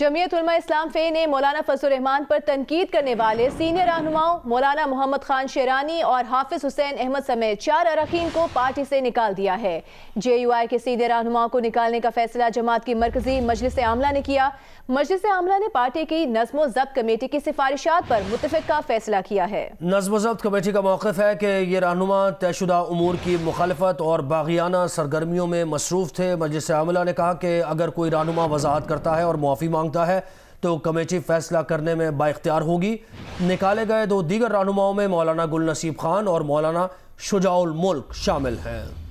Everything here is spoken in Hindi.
जमीयत उलमा इस्लाम फे ने मौलाना रहमान पर तनकीद करने वाले सीनियर रहनुमाओं मौलाना मोहम्मद खान शेरानी और हाफिज हुसैन अहमद समेत चार अरकान को पार्टी से निकाल दिया है जे यू आई के सीनियर रहनुमाओं को निकालने का फैसला जमात की मरकजी मजलिस आमला ने किया मजलिस आमला ने पार्टी की नजमो जब्त कमेटी की सिफारिशा पर मुतफिक का फैसला किया है नजमो जब्त कमेटी का मौकफ है कि ये रहनुमा तयशुदा उमूर की मुखालफत और बागियाना सरगर्मियों में मसरूफ थे मजलिस आमला ने कहा कि अगर कोई रहनुमा वजाहत करता है और मुआफी मांगता है तो कमेटी फैसला करने में बाख्तियार होगी निकाले गए दो दीगर रहनुमाओं में मौलाना गुल नसीब खान और मौलाना शुजाउल मुल्क शामिल हैं